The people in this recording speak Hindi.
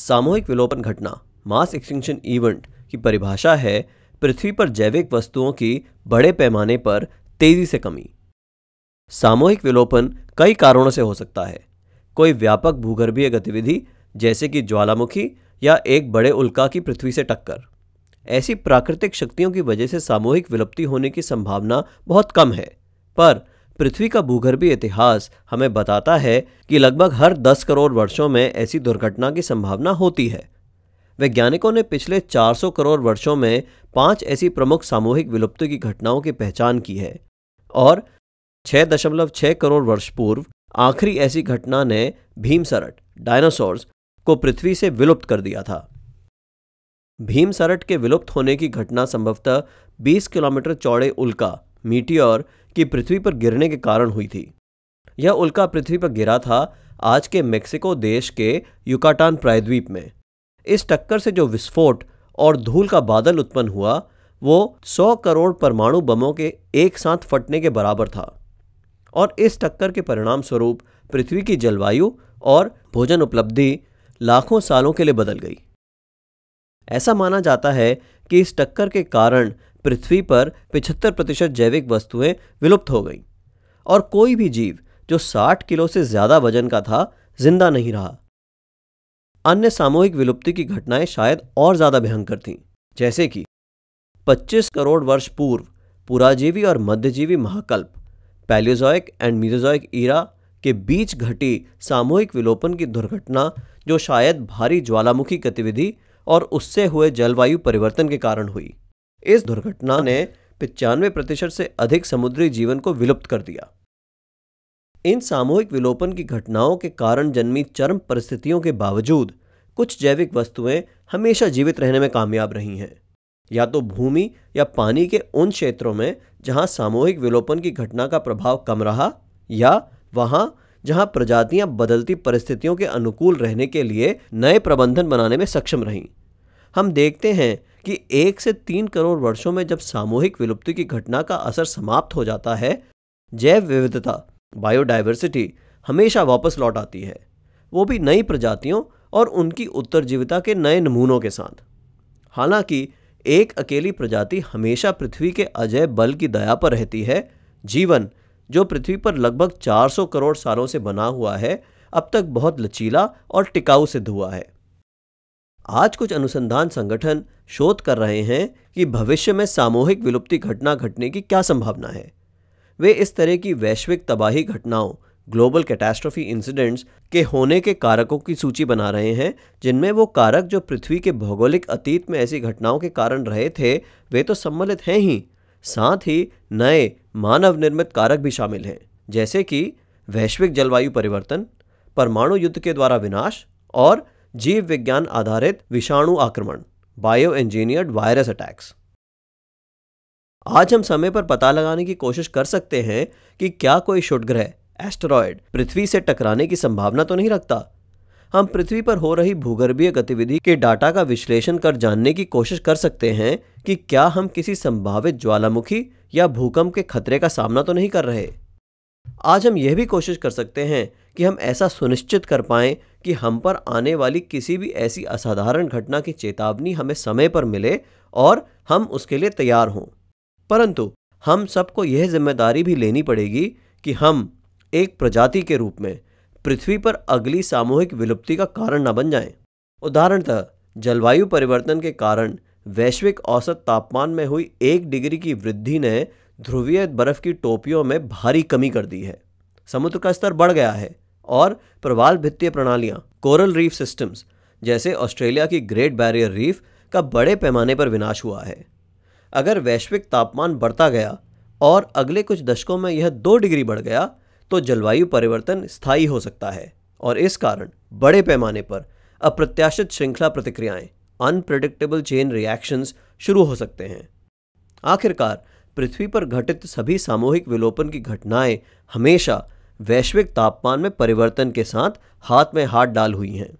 सामूहिक विलोपन घटना मास एक्सटिंक्शन इवेंट की परिभाषा है पृथ्वी पर जैविक वस्तुओं की बड़े पैमाने पर तेजी से कमी सामूहिक विलोपन कई कारणों से हो सकता है कोई व्यापक भूगर्भीय गतिविधि जैसे कि ज्वालामुखी या एक बड़े उल्का की पृथ्वी से टक्कर ऐसी प्राकृतिक शक्तियों की वजह से सामूहिक विलुप्ति होने की संभावना बहुत कम है पर पृथ्वी का भूगर्भीय इतिहास हमें बताता है कि लगभग हर 10 करोड़ वर्षों में ऐसी दुर्घटना की संभावना होती है वैज्ञानिकों ने पिछले 400 करोड़ वर्षों में पांच ऐसी प्रमुख सामूहिक विलुप्ति की घटनाओं की पहचान की है और 6.6 करोड़ वर्ष पूर्व आखिरी ऐसी घटना ने भीमसरट डायनासोर्स को पृथ्वी से विलुप्त कर दिया था भीमसरट के विलुप्त होने की घटना संभवतः 20 किलोमीटर चौड़े उल्का मीटियोर कि पृथ्वी पर गिरने के कारण हुई थी यह उल्का पृथ्वी पर गिरा था आज के मेक्सिको देश के युकाटान प्रायद्वीप में इस टक्कर से जो विस्फोट और धूल का बादल उत्पन्न हुआ वो सौ करोड़ परमाणु बमों के एक साथ फटने के बराबर था और इस टक्कर के परिणाम स्वरूप पृथ्वी की जलवायु और भोजन उपलब्धि लाखों सालों के लिए बदल गई ऐसा माना जाता है कि इस टक्कर के कारण पृथ्वी पर 75 प्रतिशत जैविक वस्तुएं विलुप्त हो गईं और कोई भी जीव जो 60 किलो से ज्यादा वजन का था जिंदा नहीं रहा अन्य सामूहिक विलुप्ति की घटनाएं शायद और ज्यादा भयंकर थीं जैसे कि 25 करोड़ वर्ष पूर्व पुराजीवी और मध्यजीवी महाकल्प पैलियोजॉइक एंड मीजोजॉइक ईरा के बीच घटी सामूहिक विलोपन की दुर्घटना जो शायद भारी ज्वालामुखी गतिविधि और उससे हुए जलवायु परिवर्तन के कारण हुई इस दुर्घटना ने पिचानवे प्रतिशत से अधिक समुद्री जीवन को विलुप्त कर दिया इन सामूहिक विलोपन की घटनाओं के कारण जन्मी चरम परिस्थितियों के बावजूद कुछ जैविक वस्तुएं हमेशा जीवित रहने में कामयाब रही हैं या तो भूमि या पानी के उन क्षेत्रों में जहां सामूहिक विलोपन की घटना का प्रभाव कम रहा या वहां जहां प्रजातियां बदलती परिस्थितियों के अनुकूल रहने के लिए नए प्रबंधन बनाने में सक्षम रहीं हम देखते हैं कि एक से तीन करोड़ वर्षों में जब सामूहिक विलुप्ति की घटना का असर समाप्त हो जाता है जैव विविधता बायोडायवर्सिटी हमेशा वापस लौट आती है वो भी नई प्रजातियों और उनकी उत्तरजीविता के नए नमूनों के साथ हालांकि एक अकेली प्रजाति हमेशा पृथ्वी के अजय बल की दया पर रहती है जीवन जो पृथ्वी पर लगभग 400 करोड़ सालों से बना हुआ है अब तक बहुत लचीला और टिकाऊ सिद्ध हुआ है आज कुछ अनुसंधान संगठन शोध कर रहे हैं कि भविष्य में सामूहिक विलुप्ति घटना घटने की क्या संभावना है वे इस तरह की वैश्विक तबाही घटनाओं ग्लोबल कैटेस्ट्रोफी इंसिडेंट्स के होने के कारकों की सूची बना रहे हैं जिनमें वो कारक जो पृथ्वी के भौगोलिक अतीत में ऐसी घटनाओं के कारण रहे थे वे तो सम्मिलित हैं ही साथ ही नए मानव निर्मित कारक भी शामिल हैं जैसे कि वैश्विक जलवायु परिवर्तन परमाणु युद्ध के द्वारा विनाश और जीव विज्ञान आधारित विषाणु आक्रमण बायो इंजीनियर्ड वायरस अटैक्स आज हम समय पर पता लगाने की कोशिश कर सकते हैं कि क्या कोई शुटग्रह एस्टेरॉयड पृथ्वी से टकराने की संभावना तो नहीं रखता हम पृथ्वी पर हो रही भूगर्भीय गतिविधि के डाटा का विश्लेषण कर जानने की कोशिश कर सकते हैं कि क्या हम किसी संभावित ज्वालामुखी या भूकंप के खतरे का सामना तो नहीं कर रहे आज हम यह भी कोशिश कर सकते हैं कि हम ऐसा सुनिश्चित कर पाएं कि हम पर आने वाली किसी भी ऐसी असाधारण घटना की चेतावनी हमें समय पर मिले और हम उसके लिए तैयार हों परंतु हम सबको यह जिम्मेदारी भी लेनी पड़ेगी कि हम एक प्रजाति के रूप में पृथ्वी पर अगली सामूहिक विलुप्ति का कारण न बन जाएं। उदाहरणतः जलवायु परिवर्तन के कारण वैश्विक औसत तापमान में हुई एक डिग्री की वृद्धि ने ध्रुवीय बर्फ की टोपियों में भारी कमी कर दी है समुद्र का स्तर बढ़ गया है और प्रवाल भित्तीय प्रणालियां कोरल रीफ सिस्टम्स जैसे ऑस्ट्रेलिया की ग्रेट बैरियर रीफ का बड़े पैमाने पर विनाश हुआ है अगर वैश्विक तापमान बढ़ता गया और अगले कुछ दशकों में यह दो डिग्री बढ़ गया तो जलवायु परिवर्तन स्थायी हो सकता है और इस कारण बड़े पैमाने पर अप्रत्याशित श्रृंखला प्रतिक्रियाएं अनप्रडिक्टेबल चेन रिएक्शंस शुरू हो सकते हैं आखिरकार पृथ्वी पर घटित सभी सामूहिक विलोपन की घटनाएं हमेशा वैश्विक तापमान में परिवर्तन के साथ हाथ में हाथ डाल हुई हैं